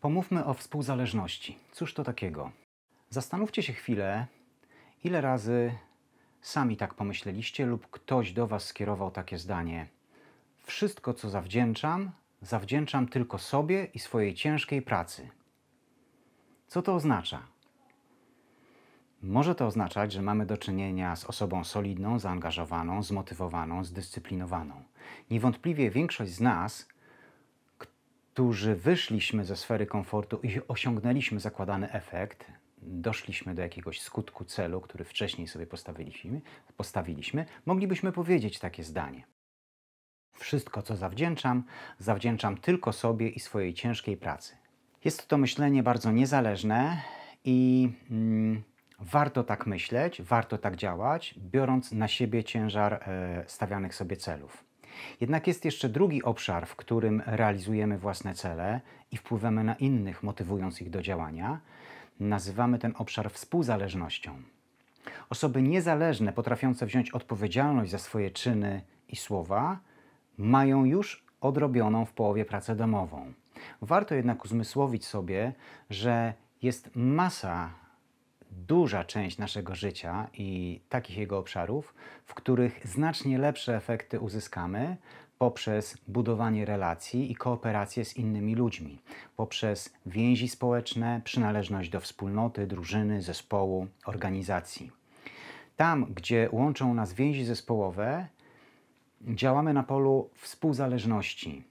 Pomówmy o współzależności. Cóż to takiego? Zastanówcie się chwilę, ile razy sami tak pomyśleliście lub ktoś do Was skierował takie zdanie. Wszystko, co zawdzięczam, zawdzięczam tylko sobie i swojej ciężkiej pracy. Co to oznacza? Może to oznaczać, że mamy do czynienia z osobą solidną, zaangażowaną, zmotywowaną, zdyscyplinowaną. Niewątpliwie większość z nas, którzy wyszliśmy ze sfery komfortu i osiągnęliśmy zakładany efekt, doszliśmy do jakiegoś skutku celu, który wcześniej sobie postawiliśmy, postawiliśmy moglibyśmy powiedzieć takie zdanie. Wszystko, co zawdzięczam, zawdzięczam tylko sobie i swojej ciężkiej pracy. Jest to myślenie bardzo niezależne i mm, warto tak myśleć, warto tak działać, biorąc na siebie ciężar e, stawianych sobie celów. Jednak jest jeszcze drugi obszar, w którym realizujemy własne cele i wpływamy na innych, motywując ich do działania. Nazywamy ten obszar współzależnością. Osoby niezależne, potrafiące wziąć odpowiedzialność za swoje czyny i słowa, mają już odrobioną w połowie pracę domową. Warto jednak uzmysłowić sobie, że jest masa, duża część naszego życia i takich jego obszarów, w których znacznie lepsze efekty uzyskamy poprzez budowanie relacji i kooperację z innymi ludźmi, poprzez więzi społeczne, przynależność do wspólnoty, drużyny, zespołu, organizacji. Tam, gdzie łączą nas więzi zespołowe, działamy na polu współzależności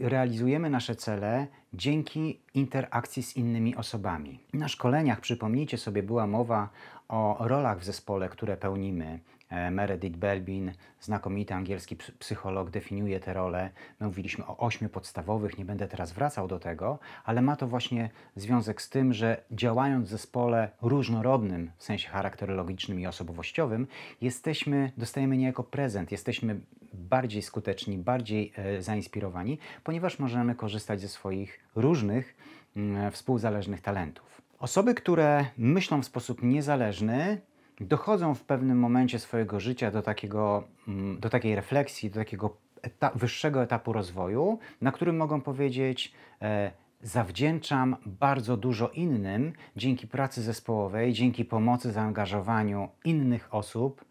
realizujemy nasze cele dzięki interakcji z innymi osobami. Na szkoleniach, przypomnijcie sobie, była mowa o rolach w zespole, które pełnimy, E, Meredith Belbin, znakomity angielski psycholog, definiuje te role. My mówiliśmy o ośmiu podstawowych, nie będę teraz wracał do tego, ale ma to właśnie związek z tym, że działając w zespole różnorodnym, w sensie charakterologicznym i osobowościowym, jesteśmy, dostajemy niejako prezent, jesteśmy bardziej skuteczni, bardziej e, zainspirowani, ponieważ możemy korzystać ze swoich różnych e, współzależnych talentów. Osoby, które myślą w sposób niezależny, dochodzą w pewnym momencie swojego życia do, takiego, mm, do takiej refleksji, do takiego eta wyższego etapu rozwoju, na którym mogą powiedzieć: e, Zawdzięczam bardzo dużo innym dzięki pracy zespołowej, dzięki pomocy, zaangażowaniu innych osób.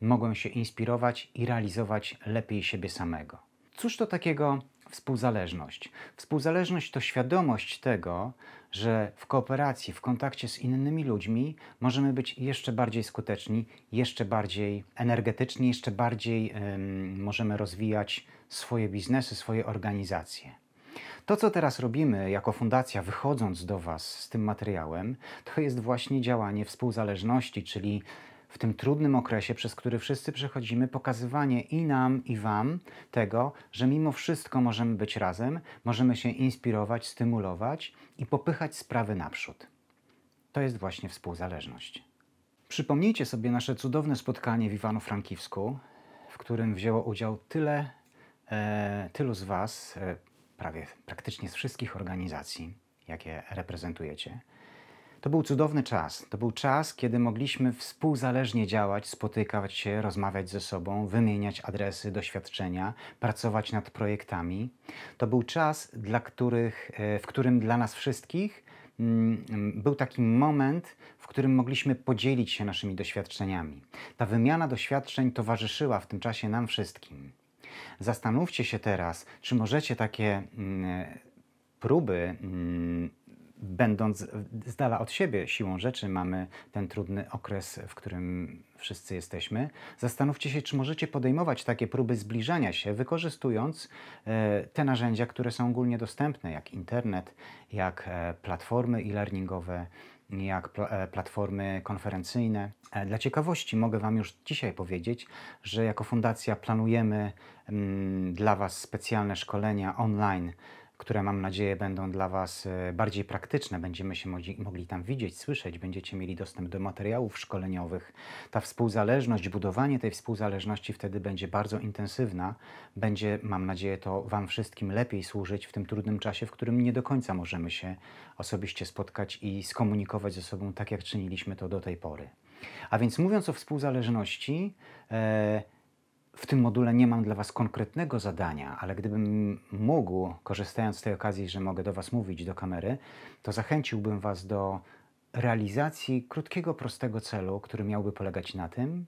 Mogłem się inspirować i realizować lepiej siebie samego. Cóż to takiego współzależność. Współzależność to świadomość tego, że w kooperacji, w kontakcie z innymi ludźmi możemy być jeszcze bardziej skuteczni, jeszcze bardziej energetyczni, jeszcze bardziej możemy rozwijać swoje biznesy, swoje organizacje. To, co teraz robimy jako fundacja, wychodząc do Was z tym materiałem, to jest właśnie działanie współzależności, czyli w tym trudnym okresie, przez który wszyscy przechodzimy, pokazywanie i nam, i Wam tego, że mimo wszystko możemy być razem, możemy się inspirować, stymulować i popychać sprawy naprzód. To jest właśnie współzależność. Przypomnijcie sobie nasze cudowne spotkanie w Iwano-Frankiwsku, w którym wzięło udział tyle, e, tylu z Was, e, prawie praktycznie z wszystkich organizacji, jakie reprezentujecie. To był cudowny czas. To był czas, kiedy mogliśmy współzależnie działać, spotykać się, rozmawiać ze sobą, wymieniać adresy, doświadczenia, pracować nad projektami. To był czas, dla których, e, w którym dla nas wszystkich mm, mm, był taki moment, w którym mogliśmy podzielić się naszymi doświadczeniami. Ta wymiana doświadczeń towarzyszyła w tym czasie nam wszystkim. Zastanówcie się teraz, czy możecie takie mm, e, próby będąc z dala od siebie siłą rzeczy mamy ten trudny okres, w którym wszyscy jesteśmy, zastanówcie się, czy możecie podejmować takie próby zbliżania się, wykorzystując e, te narzędzia, które są ogólnie dostępne, jak internet, jak e, platformy e-learningowe, jak e, platformy konferencyjne. Dla ciekawości mogę Wam już dzisiaj powiedzieć, że jako fundacja planujemy mm, dla Was specjalne szkolenia online które mam nadzieję będą dla Was e, bardziej praktyczne. Będziemy się mogli tam widzieć, słyszeć, będziecie mieli dostęp do materiałów szkoleniowych. Ta współzależność, budowanie tej współzależności wtedy będzie bardzo intensywna. Będzie, mam nadzieję, to Wam wszystkim lepiej służyć w tym trudnym czasie, w którym nie do końca możemy się osobiście spotkać i skomunikować ze sobą tak, jak czyniliśmy to do tej pory. A więc mówiąc o współzależności, e, w tym module nie mam dla Was konkretnego zadania, ale gdybym mógł, korzystając z tej okazji, że mogę do Was mówić do kamery, to zachęciłbym Was do realizacji krótkiego, prostego celu, który miałby polegać na tym,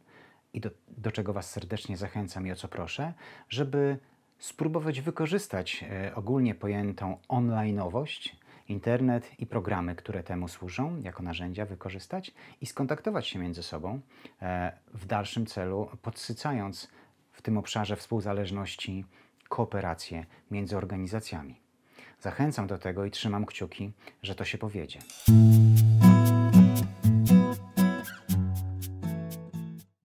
i do, do czego Was serdecznie zachęcam i o co proszę, żeby spróbować wykorzystać e, ogólnie pojętą onlineowość, internet i programy, które temu służą, jako narzędzia wykorzystać i skontaktować się między sobą e, w dalszym celu, podsycając w tym obszarze współzależności kooperację między organizacjami. Zachęcam do tego i trzymam kciuki, że to się powiedzie.